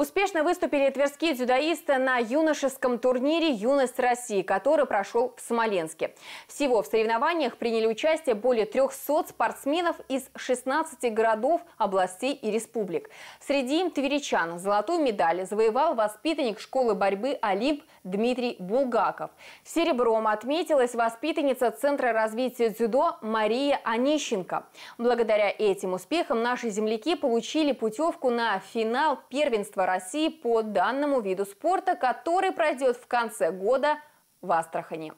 Успешно выступили тверские дзюдоисты на юношеском турнире «Юность России», который прошел в Смоленске. Всего в соревнованиях приняли участие более 300 спортсменов из 16 городов, областей и республик. Среди им тверичан золотую медаль завоевал воспитанник школы борьбы «Олимп» Дмитрий Булгаков. Серебром отметилась воспитанница Центра развития дзюдо Мария Онищенко. Благодаря этим успехам наши земляки получили путевку на финал первенства России по данному виду спорта, который пройдет в конце года в Астрахани.